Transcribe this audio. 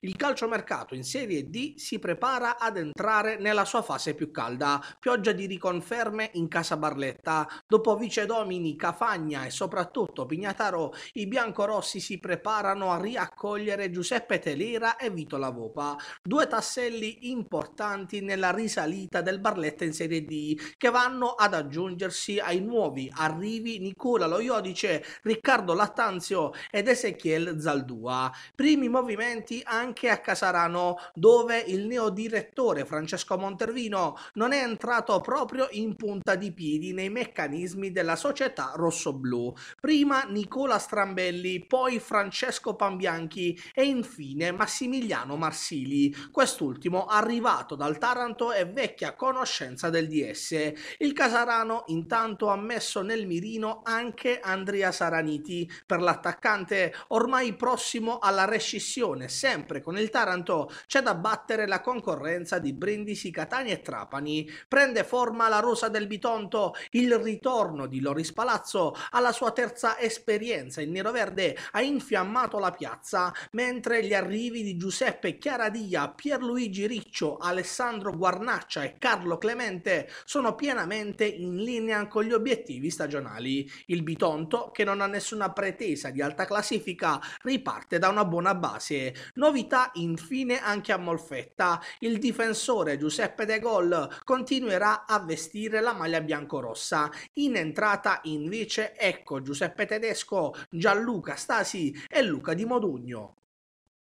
Il calciomercato in Serie D si prepara ad entrare nella sua fase più calda. Pioggia di riconferme in casa Barletta. Dopo vice domini Cafagna e soprattutto Pignataro, i biancorossi si preparano a riaccogliere Giuseppe Telera e Vito Lavopa. Due tasselli importanti nella risalita del Barletta in Serie D che vanno ad aggiungersi ai nuovi arrivi Nicola Loiodice, Riccardo Lattanzio ed Ezechiel Zaldua. Primi movimenti anche anche a Casarano, dove il neodirettore Francesco Montervino non è entrato proprio in punta di piedi nei meccanismi della società rossoblù. Prima Nicola Strambelli, poi Francesco Pambianchi e infine Massimiliano Marsili, quest'ultimo arrivato dal Taranto e vecchia conoscenza del DS. Il Casarano intanto ha messo nel mirino anche Andrea Saraniti per l'attaccante ormai prossimo alla rescissione sempre sempre con il Taranto c'è da battere la concorrenza di Brindisi, Catania e Trapani. Prende forma la rosa del Bitonto, il ritorno di Loris Palazzo alla sua terza esperienza in Neroverde ha infiammato la piazza, mentre gli arrivi di Giuseppe Chiaradia, Pierluigi Riccio, Alessandro Guarnaccia e Carlo Clemente sono pienamente in linea con gli obiettivi stagionali. Il Bitonto, che non ha nessuna pretesa di alta classifica, riparte da una buona base. Nuovi Novità infine anche a Molfetta. Il difensore Giuseppe De Gol continuerà a vestire la maglia biancorossa. In entrata invece ecco Giuseppe Tedesco, Gianluca Stasi e Luca Di Modugno.